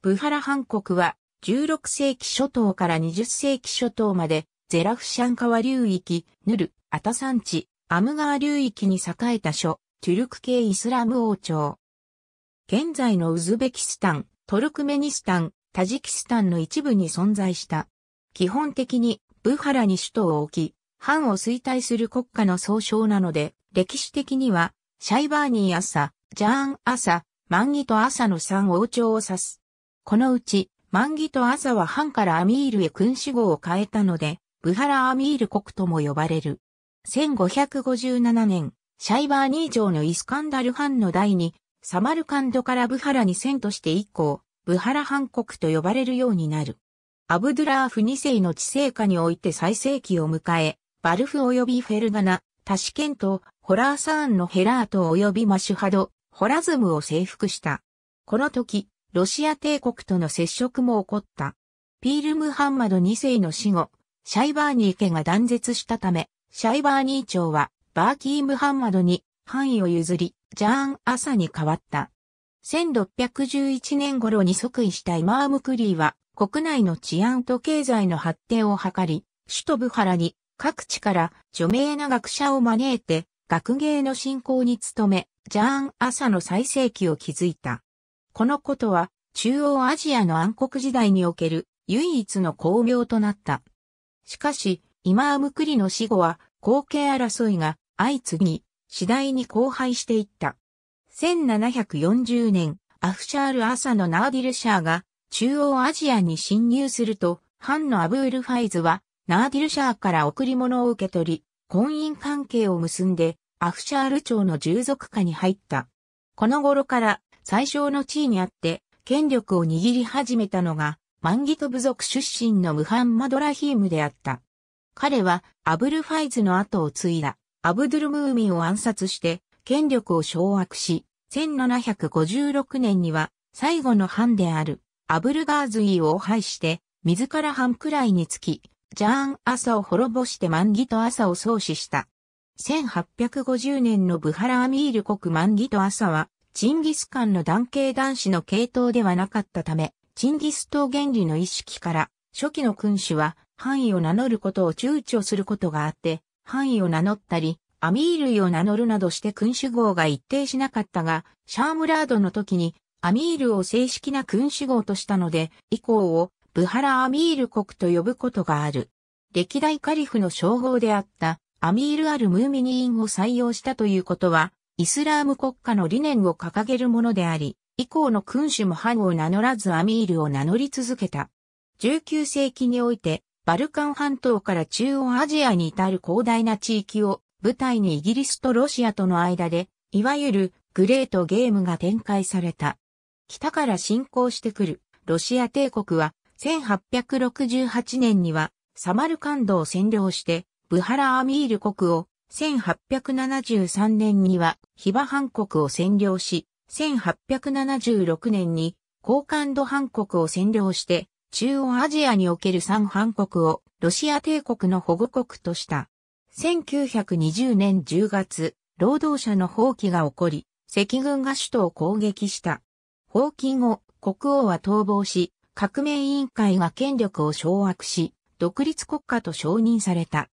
ブハラ半国は16世紀初頭から20世紀初頭までゼラフシャン川流域、ヌル、アタサンチ、アムガー流域に栄えた諸、トゥルク系イスラム王朝。現在のウズベキスタン、トルクメニスタン、タジキスタンの一部に存在した。基本的にブハラに首都を置き、藩を衰退する国家の総称なので、歴史的には、シャイバーニー朝、ジャーン朝、マンギと朝の三王朝を指す。このうち、マンギと朝は藩からアミールへ君主号を変えたので、ブハラ・アミール国とも呼ばれる。1557年、シャイバーニー城のイスカンダル藩の第二、サマルカンドからブハラに遷として以降、ブハラ藩国と呼ばれるようになる。アブドゥラーフ2世の治世下において最盛期を迎え、バルフ及びフェルガナ、タシケント、ホラーサーンのヘラート及びマシュハド、ホラズムを征服した。この時、ロシア帝国との接触も起こった。ピール・ムハンマド2世の死後、シャイバーニー家が断絶したため、シャイバーニー朝はバーキー・ムハンマドに範囲を譲り、ジャーン・アサに変わった。1611年頃に即位したイマーム・クリーは、国内の治安と経済の発展を図り、首都ブハラに各地から著名な学者を招いて、学芸の振興に努め、ジャーン・アサの最盛期を築いた。このことは中央アジアの暗黒時代における唯一の功名となった。しかし、イマームクリの死後は後継争いが相次ぎ、次第に荒廃していった。1740年、アフシャール・アサのナーディル・シャーが中央アジアに侵入すると、ハンのアブール・ファイズはナーディル・シャーから贈り物を受け取り、婚姻関係を結んでアフシャール朝の従属下に入った。この頃から最小の地位にあって、権力を握り始めたのが、マンギト部族出身のムハンマドラヒームであった。彼は、アブルファイズの後を継いだ、アブドゥルムーミンを暗殺して、権力を掌握し、1756年には、最後の藩である、アブルガーズイを廃して、自ら藩くらいにつき、ジャーン・アサを滅ぼしてマンギト・アサを創始した。1850年のブハラ・アミール国マンギト・アサは、チンギスンの男系男子の系統ではなかったため、チンギス島原理の意識から、初期の君主は範囲を名乗ることを躊躇することがあって、範囲を名乗ったり、アミールを名乗るなどして君主号が一定しなかったが、シャームラードの時にアミールを正式な君主号としたので、以降をブハラ・アミール国と呼ぶことがある。歴代カリフの称号であったアミール・アル・ムーミニーンを採用したということは、イスラーム国家の理念を掲げるものであり、以降の君主も藩を名乗らずアミールを名乗り続けた。19世紀において、バルカン半島から中央アジアに至る広大な地域を舞台にイギリスとロシアとの間で、いわゆるグレートゲームが展開された。北から侵攻してくるロシア帝国は1868年にはサマルカンドを占領してブハラアミール国を1873年にはヒバ半国を占領し、1876年に高感度半国を占領して、中央アジアにおける三半国をロシア帝国の保護国とした。1920年10月、労働者の放棄が起こり、赤軍が首都を攻撃した。放棄後、国王は逃亡し、革命委員会が権力を掌握し、独立国家と承認された。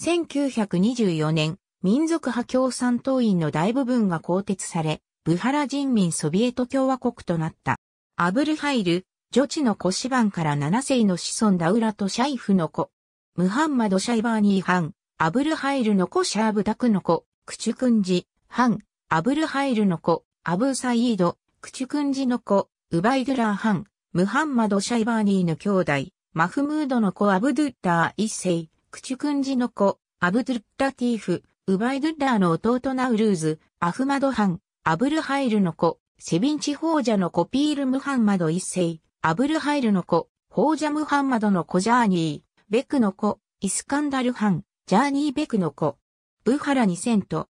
1924年、民族派共産党員の大部分が更迭され、ブハラ人民ソビエト共和国となった。アブルハイル、女地の子シバンから7世の子孫ダウラとシャイフの子。ムハンマド・シャイバーニー・ハン、アブルハイルの子シャーブダクの子、クチュクンジ、ハン、アブルハイルの子、アブーサイード、クチュクンジの子、ウバイドゥラー・ハン、ムハンマド・シャイバーニーの兄弟、マフムードの子アブドゥッター一世、クチュクンジの子、アブドゥッラティーフ、ウバイドゥッラーの弟ナウルーズ、アフマドハン、アブルハイルの子、セビンチホージャの子ピールムハンマド一世、アブルハイルの子、ホージャ・ムハンマドの子ジャーニー、ベクの子、イスカンダルハン、ジャーニーベクの子、ブハラ二千と、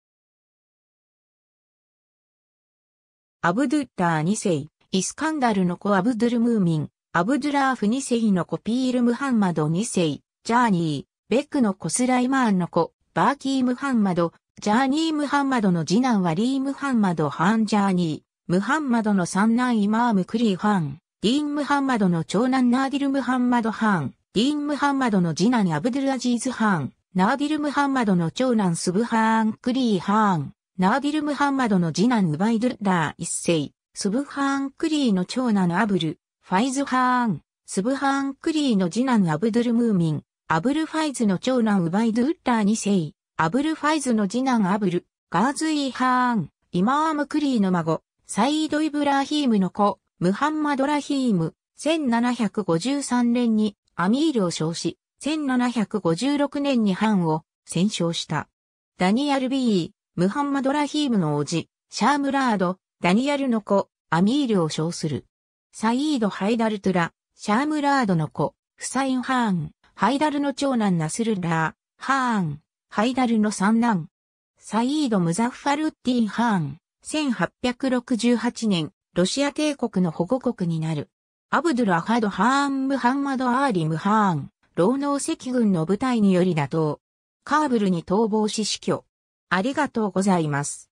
アブドゥッラー二世、イスカンダルの子アブドゥルムーミン、アブドゥラーフ二世の子ピールムハンマド二世、ジャーニー、ベックのコスライマーンの子、バーキー・ムハンマド、ジャーニー・ムハンマドの次男はリー・ムハンマド・ハン・ジャーニー、ムハンマドの三男イマーム・クリー・ハン、ディーン・ムハンマドの長男ナーディル・ムハンマド・ハン、ディーン・ムハンマドの次男アブドゥル・アジーズ・ハン、ナーディル・ムハンマドの長男スブハーン・クリー・ハン、ナーディル・ムハンマドの次男ウバイドゥッラー一世、スブハーン・クリーの長男アブル、ファイズ・ハーン、スブハーン・クリーの次男アブドゥル・ムーミン、アブルファイズの長男ウバイドゥッラー2世、アブルファイズの次男アブル、ガーズ・イーハーン、イマーム・クリーの孫、サイード・イブラーヒームの子、ムハンマド・ラヒーム、1753年にアミールを称し、1756年にハンを戦勝した。ダニアル・ビー、ムハンマド・ラヒームの叔父、シャームラード、ダニアルの子、アミールを称する。サイード・ハイダルトゥラ、シャームラードの子、フサイン・ハーン、ハイダルの長男ナスルラー、ハーン、ハイダルの三男、サイード・ムザファルッティン・ハーン、1868年、ロシア帝国の保護国になる。アブドゥル・アハド・ハーン・ムハンマド・アーリム・ハーン、労農赤軍の部隊により打倒。カーブルに逃亡し死去。ありがとうございます。